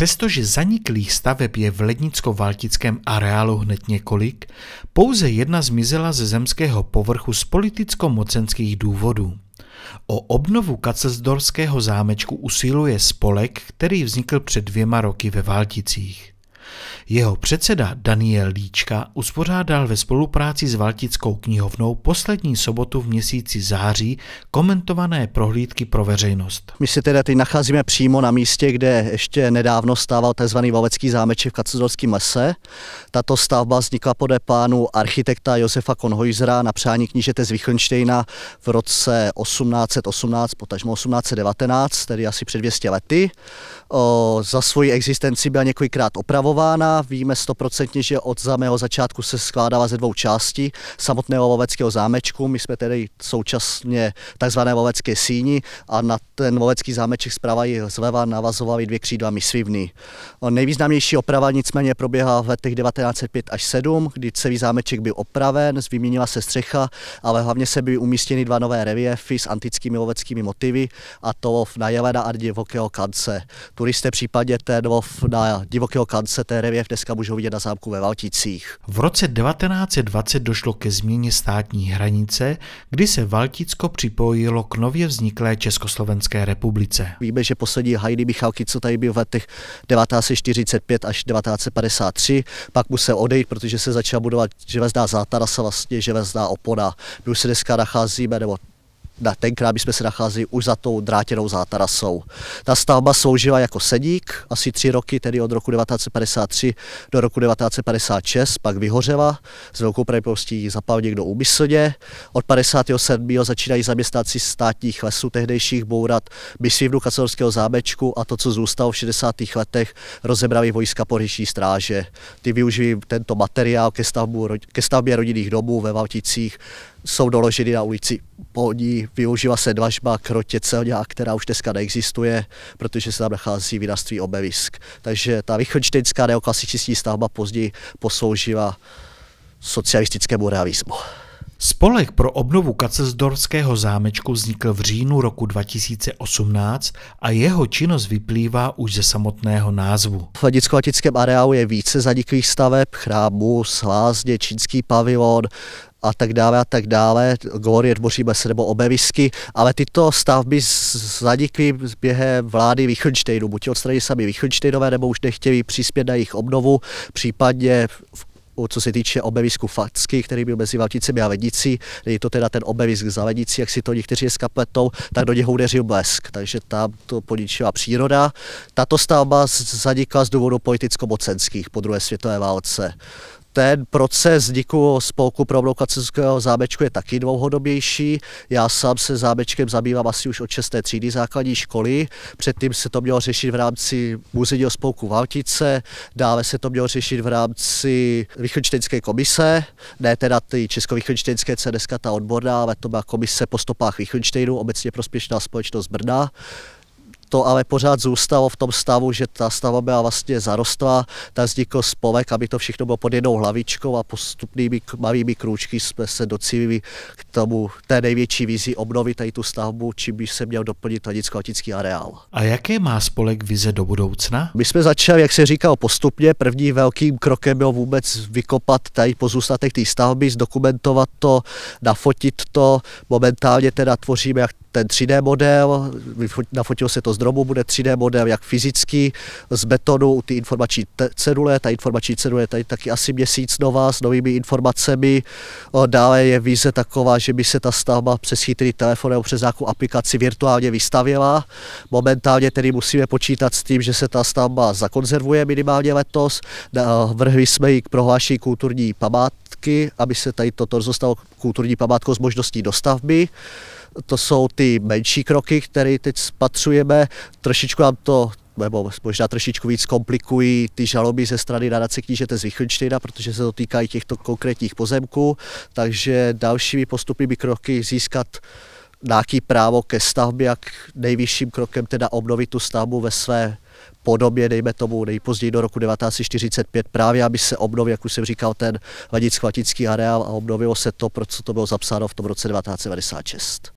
Přestože zaniklých staveb je v lednicko-valtickém areálu hned několik, pouze jedna zmizela ze zemského povrchu z politicko-mocenských důvodů. O obnovu kacelsdorského zámečku usiluje spolek, který vznikl před dvěma roky ve Valticích. Jeho předseda Daniel Líčka uspořádal ve spolupráci s Valtickou knihovnou poslední sobotu v měsíci září komentované prohlídky pro veřejnost. My se teda teď nacházíme přímo na místě, kde ještě nedávno stával tzv. Vavecký zámeček v Kacuzorském lese. Tato stavba vznikla podle pánu architekta Josefa Konhojzera na přání knížete z Wichtensteina v roce 1818, potažmo 1819, tedy asi před 200 lety. O, za svoji existenci byla několikrát opravovaná zrekonstruována. Víme stoprocentně, že od samého začátku se skládala ze dvou částí samotného loveckého zámečku. My jsme tedy současně takzvané lovecké síni a na ten lovecký zámeček zprava i zleva navazovali dvě křídla misvivny. Nejvýznamnější oprava nicméně proběhla v letech 1905 až 7, kdy celý zámeček byl opraven, vyměnila se střecha, ale hlavně se byly umístěny dva nové reliefy s antickými loveckými motivy a to na Jelena a divokého kance. Turisté případně ten lov na divokého kance v deska můžou vidět na zámku ve Valticích. V roce 1920 došlo ke změně státní hranice, kdy se Valticko připojilo k nově vzniklé Československé republice. Víme, že poslední Heidi Michalky, co tady byl v letech 1945 až 1953, pak musel odejít, protože se začala budovat železná zátarasa, vlastně železná opona. My už se dneska nacházíme, nebo na tenkrát my jsme se nacházeli už za tou drátěnou zátarasou. Ta stavba sloužila jako sedík asi tři roky, tedy od roku 1953 do roku 1956, pak vyhořela, s velkou pravděpodobností ji zapal někdo úmyslně. Od 57. začínají zaměstnanci státních lesů tehdejších bourat myslivnu kacadorského zámečku a to, co zůstalo v 60. letech, rozebrali vojska poryší stráže. Ty využili tento materiál ke, stavbu, ke stavbě rodinných domů ve Valticích, jsou doloženy na ulici. Po ní využila se dvažba krotě celňa, která už dneska neexistuje, protože se tam nachází vinařství obelisk. Takže ta východčtejnská neoklasicistní stavba později posloužila socialistickému realismu. Spolek pro obnovu Kacelsdorského zámečku vznikl v říjnu roku 2018 a jeho činnost vyplývá už ze samotného názvu. V hledicko-latickém areálu je více zaniklých staveb, chrámů, slázně, čínský pavilon, a tak dále a tak dále, glorie dvoří se nebo obevisky, ale tyto stavby zanikly během vlády Lichtensteinu. Buď odstranili sami Lichtensteinové, nebo už nechtěli přispět na jejich obnovu, případně v co se týče obevisku facky, který byl mezi Valticemi a Vedicí, je to teda ten obevisk za Vedicí, jak si to někteří dneska pletou, tak do něho udeřil blesk, takže tam to poničila příroda. Tato stavba zanikla z důvodu politicko-mocenských po druhé světové válce ten proces vzniku spolku pro Kacického zámečku je taky dlouhodobější. Já sám se zámečkem zabývám asi už od 6. třídy základní školy. Předtím se to mělo řešit v rámci muzejního spolku Valtice, dále se to mělo řešit v rámci východčtenské komise, ne teda ty Česko-Lichtenštejnské, co dneska ta odborná, ale to byla komise po stopách Lichtenštejnu, obecně prospěšná společnost Brna to ale pořád zůstalo v tom stavu, že ta stavba byla vlastně zarostlá, tak vznikl spolek, aby to všechno bylo pod jednou hlavičkou a postupnými malými krůčky jsme se docílili k tomu té největší vizi obnovy tady tu stavbu, čím by se měl doplnit hladicko-hatický areál. A jaké má spolek vize do budoucna? My jsme začali, jak se říkal, postupně. První velkým krokem bylo vůbec vykopat tady pozůstatek té stavby, zdokumentovat to, nafotit to. Momentálně teda tvoříme jak ten 3D model, nafotilo se to z drobu bude 3D model, jak fyzicky, z betonu, ty informační cedule, ta informační cedule je tady taky asi měsíc nová s novými informacemi. Dále je vize taková, že by se ta stavba přes chytrý telefon nebo přes nějakou aplikaci virtuálně vystavěla. Momentálně tedy musíme počítat s tím, že se ta stavba zakonzervuje minimálně letos. Vrhli jsme ji k prohlášení kulturní památky, aby se tady toto zůstalo kulturní památkou s možností dostavby. To jsou ty menší kroky, které teď spatřujeme. Trošičku nám to nebo možná trošičku víc komplikují ty žaloby ze strany nadace knížete z Vychlnštejna, protože se dotýkají těchto konkrétních pozemků, takže dalšími postupnými kroky získat nějaký právo ke stavbě, jak nejvyšším krokem teda obnovit tu stavbu ve své podobě, dejme tomu nejpozději do roku 1945, právě aby se obnovil, jak už jsem říkal, ten ladic areál a obnovilo se to, pro co to bylo zapsáno v tom roce 1996.